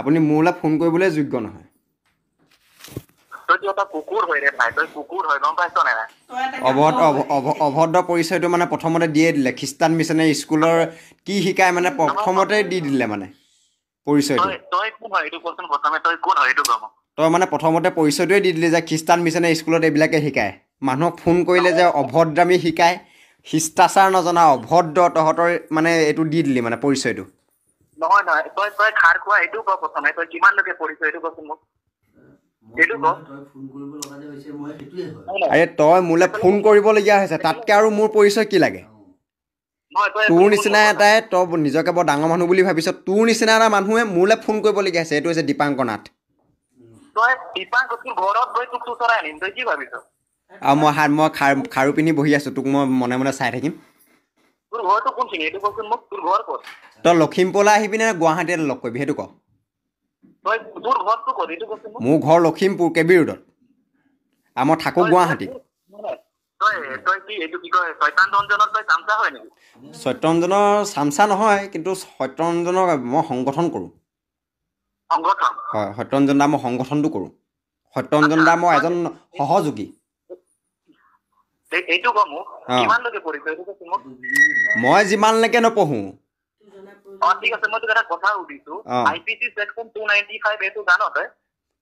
আপুনি মোলৈ ফোন কৰিবলৈ যোগ্য নহয় অভদ্ৰ পৰিচয়টো মানে প্ৰথমতে দিয়ে দিলে খ্ৰীষ্টান মিছনেৰী স্কুলৰ কি শিকাই মানে প্ৰথমতে দি দিলে মানে পৰিচয়টো তই মানে প্ৰথমতে পৰিচয়টোৱে দি দিলি যে খ্ৰীষ্টান মিছনেৰী স্কুলত এইবিলাকে শিকায় মানুহক ফোন কৰিলে যে অভদ্ৰামী শিকায় শিষ্টাচাৰ নজনা অভদ্ৰ তহঁতৰ মানে এইটো দি দিলি মানে পৰিচয়টো নহয় নহয় তই তই খাৰ খোৱা এইটো ক প্ৰথমে তই কিমান লৈকে পঢ়িছ এইটো কচোন মোক ডাঙৰ মানুহ বুলি ভাবিছ তোৰ নিচিনা এটা মানুহে মোলৈ ফোন কৰিবলগীয়া হৈছে এইটো হৈছে দীপাংকৰ নাথ দীপাংকৰ ঘৰত গৈ তোক তোৰ আৰু মই মই খাৰু পিন্ধি বহি আছো তোক মই মনে মনে চাই থাকিম তই লখিমপুৰলৈ আহিবি নে গুৱাহাটীত লগ কৰিবি সেইটো কওঁ মোৰ ঘৰ লখিমপুৰ কেবি ৰোডত আৰু চামচা নহয় কিন্তু সত্যৰঞ্জনৰ মই সংগঠন কৰোঁ হয় সত্যৰঞ্জন দা মই সংগঠনটো কৰোঁ সত্যৰঞ্জন দা মই এজন সহযোগী মই যিমানলৈকে নপঢ়ো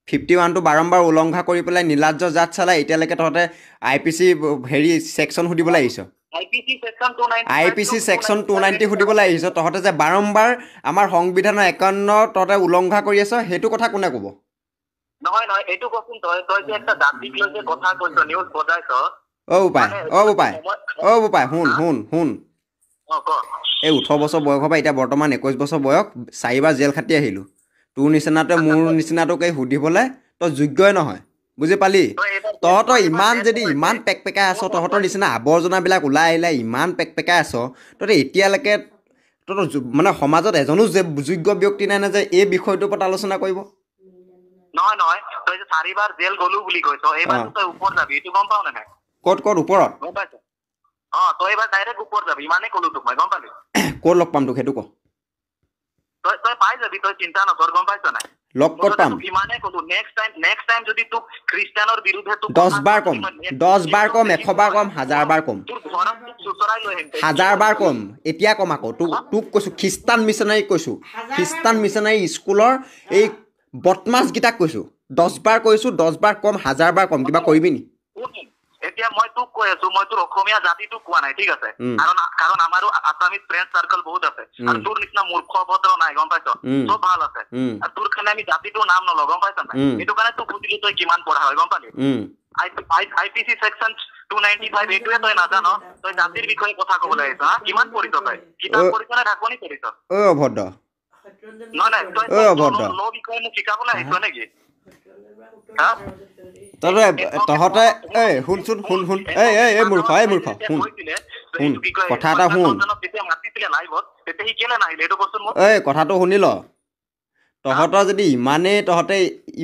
ফিফটি ওৱানটো বাৰম্বাৰ উলংঘা কৰি পেলাই নীলাৰ্য জাত চালাই এতিয়ালৈকে তহঁতে আই পি চি হেৰি ছেকশ্যন সুধিবলৈ আহিছ I P C section two ninety সুধিবলৈ আহিছ তহঁতে যে বাৰম্বাৰ আমাৰ সংবিধানৰ একান্ন তহঁতে উলংঘা কৰি আছ সেইটো কথা কোনে ক'ব নহয় অ' বোপাই অ' বোপাই অ' বোপাই শুন শুন শুন এই ওঠৰ বছৰ বয়সৰ পৰা এতিয়া বৰ্তমান একৈছ বছৰ বয়স চাৰিবাৰ জেল খাটি আহিলোঁ তোৰ নিচিনাটোৱে মোৰ নিচিনাটোকে সুধিবলৈ তই যোগ্যই নহয় বুজি পালি তহঁতৰ ইমান যদি ইমান পেকপেকাই আছ তহঁতৰ নিচিনা আৱৰ্জনাবিলাক ওলাই আহিলে ইমান পেক পেকাই আছ তহঁতে এতিয়ালৈকে তহঁতৰ মানে সমাজত এজনো যে যোগ্য ব্যক্তি নাই নে যে এই বিষয়টোৰ ওপৰত আলোচনা কৰিব নহয় নহয় তই যে চাৰিবাৰ জেল গ'লো বুলি কৈছ এইবাৰ তই ওপৰত যাবি এইটো গম পাওঁ নাই ক'ত ক'ত ওপৰত গম পাইছা অঁ তই এইবাৰ ডাইৰেক্ট ওপৰত ক'ত লগ পাম তোক সেইটো দহ বাৰ কম দহ বাৰ কম হাজাৰ বাৰ কম কিবা কৰিবি নেকি তোক কৈ আছো মই তোৰ অসমীয়া জাতিটোক কোৱা নাই ঠিক আছে কাৰণ কাৰণ আমাৰো আছামিত ফ্ৰেণ্ড চাৰ্কল বহুত আছে আৰু তোৰ নিচিনা মূৰ্খ ভদ্ৰ নাই গম পাইছ চব ভাল আছে আৰু তোৰ কাৰণে আমি জাতিটোৰ নাম নলওঁ গম পাইছ নাই সেইটো কাৰণে তোক সুধিলো তই কিমান পঢ়া হয় গম পালি নহয় মোক শিকাবলৈ আহিছ নেকি তহঁতে তহঁতে এই শুন শুন শুন শুন এই এই এই মূৰ্খ এই মূৰ্খ শুন শুন কথা এটা শুন এই কথাটো শুনি ল তহঁতৰ যদি ইমানেই তহঁতে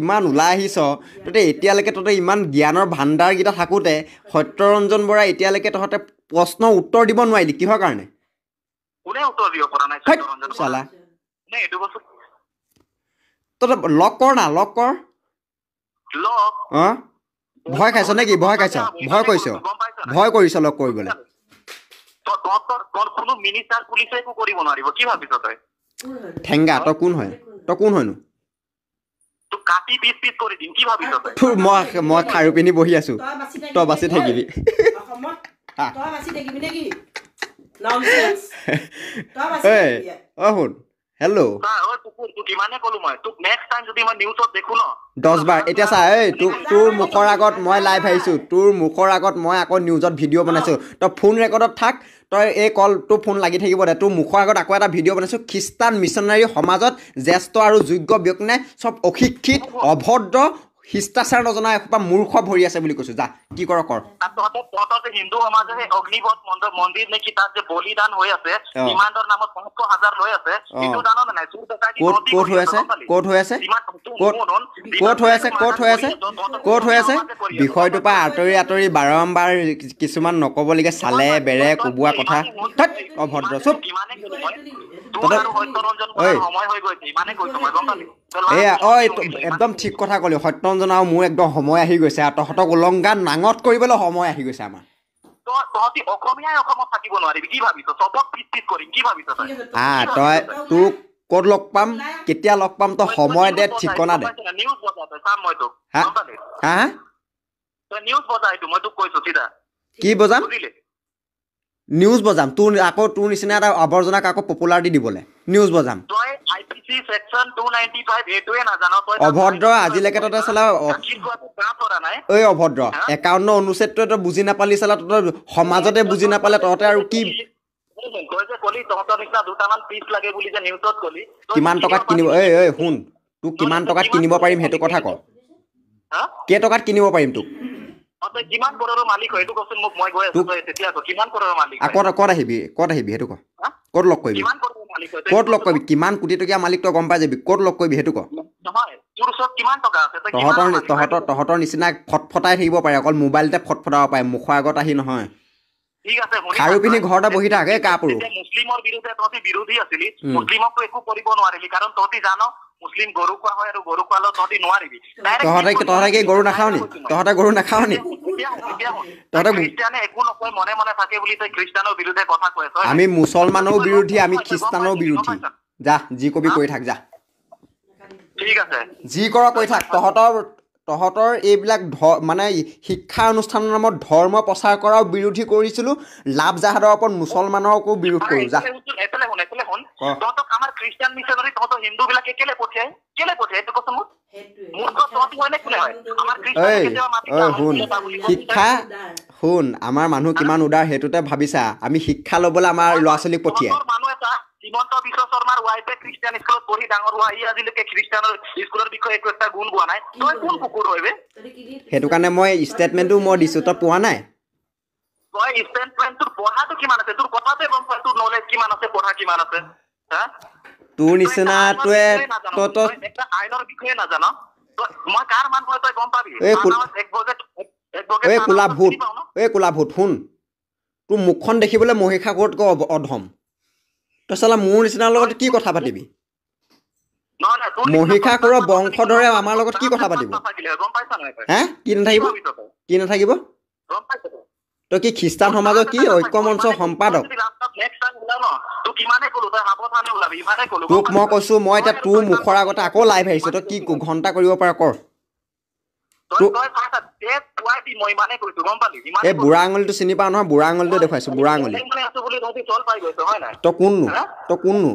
ইমান ওলাই আহিছ তহঁতে এতিয়ালৈকে তহঁতে ইমান জ্ঞানৰ ভাণ্ডাৰকেইটা থাকোঁতে সত্যৰঞ্জন বৰাই এতিয়ালৈকে তহঁতে প্ৰশ্ন উত্তৰ দিব নোৱাৰিলি কিহৰ কাৰণে কোনে উত্তৰ তহঁতে লগ কৰ না লগ কৰ ভয় খাইছ নে কি ভয় খাইছ ভয় কৰিছ ভয় কৰিছ লগ কৰিবলৈ ঠেংগা তই কোন হয় তই কোন হয়নো মই খাৰু পিন্ধি বহি আছো তই বাচি থাকিবি অ শুন হেল্ল' দহ বাৰ এতিয়া চা এই তোক তোৰ মুখৰ আগত মই লাইভ আহিছোঁ তোৰ মুখৰ আগত মই আকৌ নিউজত ভিডিঅ' বনাইছোঁ তই ফোন ৰেকৰ্ডত থাক তই এই কল তোৰ ফোন লাগি থাকিব দে তোৰ মুখৰ আগত আকৌ এটা ভিডিঅ' বনাইছোঁ খ্ৰীষ্টান মিছনাৰী সমাজত জ্যেষ্ঠ আৰু যোগ্য ব্যক্তিনে চব অশিক্ষিত অভদ্ৰ শিষ্টাচাৰ নজনা এসোপা মূৰ্খ ভৰি আছে বুলি কৈছো যা কি কৰ কৰ হিন্দু সমাজে সেই অগ্নিপথ মন্দিৰ নেকি তাত যে বলিদান হৈ আছে সীমান্তৰ নামত পাঁচশ হাজাৰ লৈ আছে বিষয়টো পৰা আঁতৰি আঁতৰি বাৰম্বাৰ কিছুমান নক'বলগীয়া চালে বেৰে কোবোৱা কথা অভদ্ৰ চব একদম ঠিক কথা কলি সত্যৰঞ্জন আৰু মোৰ একদম সময় আহি গৈছে আৰু তহঁতক উলংগান নাঙত কৰিবলৈ সময় আহি গৈছে আমাৰ ক'ত লগ পাম কেতিয়া লগ পাম তই সময় দে ঠিকনা দে কি বজাম নিউজ বজাম তোৰ আকৌ তোৰ নিচিনা এটা আৱৰ্জনাক আকৌ পপুলাৰিটি দিবলে নিউজ বজাম অভদ্ৰ আজিলৈকে তহঁতে চালা এই অভদ্ৰ একাৱন্ন অনুচ্ছেদটোৱে তই বুজি নাপালি চালা তহঁতৰ সমাজতে বুজি নাপালে তহঁতে আৰু কি কিমান টকাত কিনিব এই এই শুন তোক কিমান টকাত কিনিব পাৰিম সেইটো কথা কয় কেই টকাত কিনিব পাৰিম তোক থাকিব পাৰে অকল মোবাইলতে ফটফটাব পাৰে মুখৰ আগত আহি নহয় খাৰু পিনি ঘৰতে বহি থাকে কাপোৰ মুছলিমৰ বিৰুদ্ধে তহঁতি বিৰোধী আছিলি মুছলিমকো একো কৰিব নোৱাৰিলি কাৰণ তহঁতি জান মুছলিম গৰু খোৱা হয় আৰু গৰু খোৱালেও তহঁতি নোৱাৰিবি তহঁতে তহঁতে গৰু নাখাওঁ নি তহঁতে গৰু নাখাওঁ নি তহঁতে আমি মুছলমানৰ বিৰোধী আমি খ্ৰীষ্টানৰ বিৰোধী যা যি কবি কৈ থাক যা ঠিক আছে যি কৰা কৈ থাক তহঁতৰ তহঁতৰ এইবিলাক ধ মানে শিক্ষা অনুষ্ঠানৰ নামত ধৰ্ম প্ৰচাৰ কৰাও বিৰোধী কৰিছিলোঁ লাভ জাহাদৰ ওপৰত মুছলমানকো বিৰোধ কৰোঁ এফালে শুন শিক্ষা শুন আমাৰ মানুহ কিমান উদাৰ সেইটোতে ভাবিছা আমি শিক্ষা ল'বলৈ আমাৰ ল'ৰা ছোৱালীক পঠিয়াই আমাৰ ৱাইফে খ্ৰীষ্টান স্কুলত পঢ়ি ডাঙৰ হোৱা সি আজিলৈকে খ্ৰীষ্টানৰ স্কুলৰ বিষয়ে একো এটা গুণ পোৱা নাই তই কোন কুকুৰ হয় বে সেইটো কাৰণে মই ষ্টেটমেণ্টটো মই দিছোঁ তই পোৱা নাই তই ষ্টেটমেণ্ট তোৰ পঢ়াটো কিমান আছে তোৰ কথাটোৱে গম পাই তোৰ নলেজ কিমান আছে পঢ়া কিমান আছে তোৰ নিচিনাটোৱে তই তই আইনৰ বিষয়ে নাজান মই কাৰ মানুহ তই গম পাবি এই কোলা ভূত এই কোলা ভূত শুন তোৰ মুখখন দেখিবলৈ মহিষাসুৰতকৈ অধম তই চালা মোৰ নিচিনাৰ লগত কি কথা পাতিবি মহিষাসুৰৰ বংশধৰে আমাৰ লগত কি কথা পাতিব হে কি নাথাকিব কি নাথাকিব তই কি খ্ৰীষ্টান সমাজৰ কি ঐক্য মঞ্চৰ সম্পাদক তোক মই কৈছো মই এতিয়া তোৰ মুখৰ আগতে আকৌ লাইভ আহিছো তই কি ঘণ্টা কৰিব পাৰ কৰ এই বুঢ়া আঙুলিটো চিনি পাওঁ নহয় বুঢ়া আঙুলিটো দেখুৱাইছো বুঢ়া আঙুলি তই কোননো তই কোননো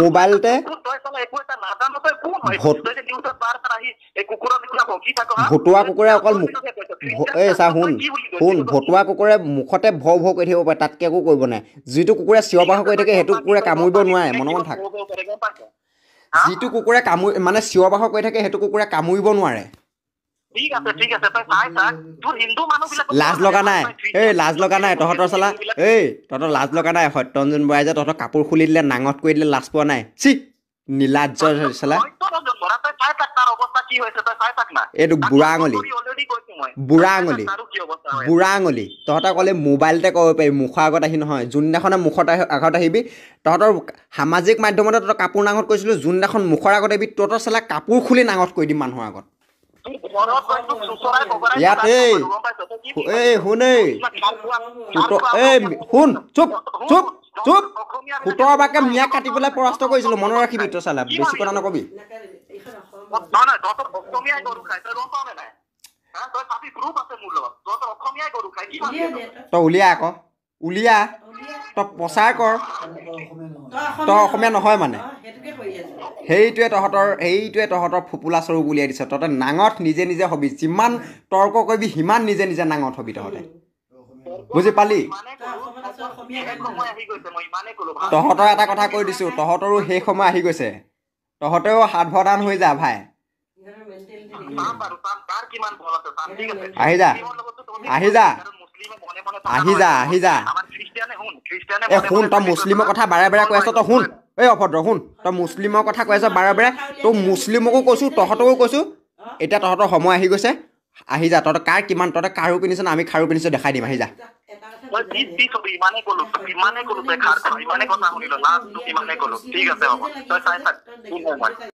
মোবাইলতে ভতুৱা কুকুৰে অকল এই চা শুন শুন ভতুৱা কুকুৰে মুখতে ভৰ ভৰ কৰি থাকিব পাৰে তাতকৈ একো কৰিব নাই যিটো কুকুৰে চিঞৰ বাহৰ কৰি থাকে সেইটো কুকুৰে কামুৰিব নোৱাৰে মনত থাকে যিটো কুকুৰে কামুৰি মানে চিঞৰ বাখৰ কৰি থাকে সেইটো কুকুৰে কামুৰিব নোৱাৰে লাজ লগা নাই এই লাজ লগা নাই তহঁতৰ চালা এই তহঁতৰ লাজ লগা নাই সত্যঞ্জন বৰাই যে তহঁতৰ কাপোৰ খুলি দিলে নাঙত কৰি দিলে লাজ পোৱা নাই চি নীলাৰ্য চালা বুঢ়াঙলী তহঁতে ক'লে মোবাইলতে ক'ব পাৰি মুখৰ আগত আহি নহয় যোনদিনাখনে মুখত আগত আহিবি তহঁতৰ সামাজিক মাধ্যমতে তহঁতৰ কাপোৰ নাঙত কৈছিলোঁ যোনদিনাখন মুখৰ আগত আহিবি তহঁতৰ চেলা কাপোৰ খুলি নাঙত কৈ দিম মানুহৰ আগত ইয়াত এই এই শুন এই এই শুন চুপ চুপ চুপ সোতৰ বাকে মিয়া কাটিবলৈ পৰাস্ত কৰিছিলোঁ মনত ৰাখিবি তোৰ চালা বেছি কথা নক'বি উলিয়া আকৌ উলিয়া তই প্ৰচাৰ কৰ তই অসমীয়া নহয় মানে সেইটোৱে তহঁতৰ সেইটোৱে তহঁতৰ ফুপুলা স্বৰূপ উলিয়াই দিছে তহঁতে নাঙঠ নিজে নিজে হবি যিমান তৰ্ক কৰিবি সিমান নিজে নিজে নাঙঠ হবি তহঁতে বুজি পালি তহঁতৰ এটা কথা কৈ দিছোঁ তহঁতৰো সেই সময় আহি গৈছে তহঁতেও সাৱধান হৈ যা ভাই আহি যা আহি যা আহি যা এই শুন তই মুছলিমৰ কথা বাৰে বাৰে কৈ আছ তই শুন এই অভদ্ৰ শুন তই মুছলিমৰ কথা কৈ আছ বাৰে বাৰে তোৰ মুছলিমকো কৈছোঁ তহঁতকো কৈছোঁ এতিয়া তহঁতৰ সময় আহি গৈছে আহি যা তহঁতৰ কাৰ কিমান তহঁতে কাৰো পিন্ধিছ আমি খাৰু পিন্ধিছো দেখাই দিম আহি যা